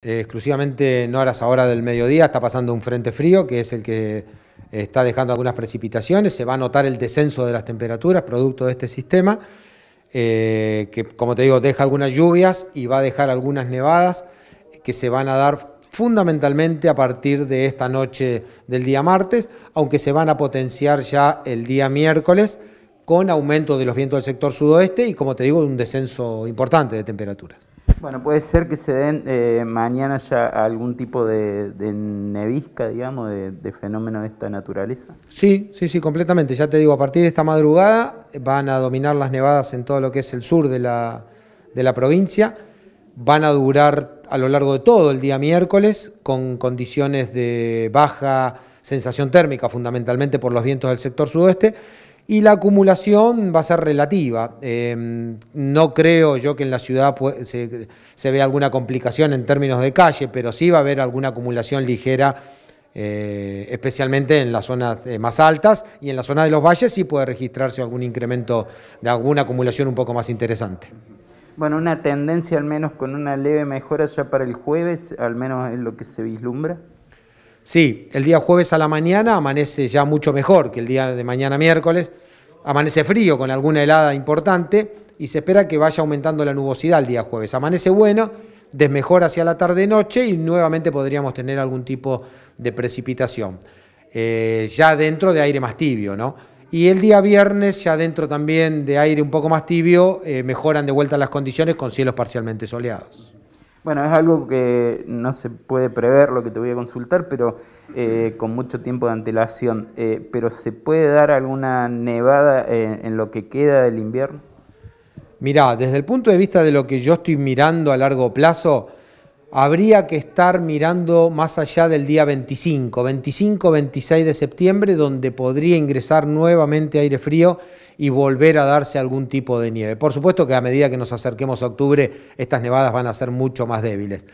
Eh, exclusivamente en horas ahora del mediodía está pasando un frente frío que es el que eh, está dejando algunas precipitaciones, se va a notar el descenso de las temperaturas producto de este sistema, eh, que como te digo deja algunas lluvias y va a dejar algunas nevadas que se van a dar fundamentalmente a partir de esta noche del día martes, aunque se van a potenciar ya el día miércoles con aumento de los vientos del sector sudoeste y como te digo un descenso importante de temperaturas. Bueno, puede ser que se den eh, mañana ya algún tipo de, nevisca, digamos, de, de, fenómeno de esta naturaleza. Sí, sí, sí, completamente. Ya te digo, a partir de esta madrugada eh, van a dominar las nevadas en todo lo que es el sur de la, de la provincia. Van a durar a lo largo de todo el día miércoles con condiciones de baja sensación térmica, fundamentalmente por los vientos del sector sudoeste y la acumulación va a ser relativa. Em, no creo yo que en la ciudad se, vea alguna complicación en términos de calle, pero sí va a haber alguna acumulación ligera, eh, especialmente en las zonas eh, más altas y en la zona de los valles sí puede registrarse algún incremento de alguna acumulación un poco más interesante. Bueno, una tendencia al menos con una leve mejora ya para el jueves, al menos en lo que se vislumbra. Sí, el día jueves a la mañana amanece ya mucho mejor que el día de mañana miércoles. Amanece frío con alguna helada importante y se espera que vaya aumentando la nubosidad el día jueves. Amanece bueno, desmejora hacia la tarde-noche y nuevamente podríamos tener algún tipo de precipitación. Eh, ya dentro de aire más tibio, ¿no? Y el día viernes, ya dentro también de aire un poco más tibio, eh, mejoran de vuelta las condiciones con cielos parcialmente soleados. Bueno, es algo que no se puede prever lo que te voy a consultar, pero eh, con mucho tiempo de antelación. Eh, ¿Pero se puede dar alguna nevada en, en lo que queda del invierno? Mirá, desde el punto de vista de lo que yo estoy mirando a largo plazo, habría que estar mirando más allá del día 25, 25-26 de septiembre, donde podría ingresar nuevamente aire frío y volver a darse algún tipo de nieve. Por supuesto que a medida que nos acerquemos a octubre, estas nevadas van a ser mucho más débiles.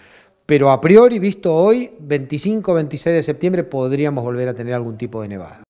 Pero a priori, visto hoy, 25-26 de septiembre podríamos volver a tener algún tipo de nevada.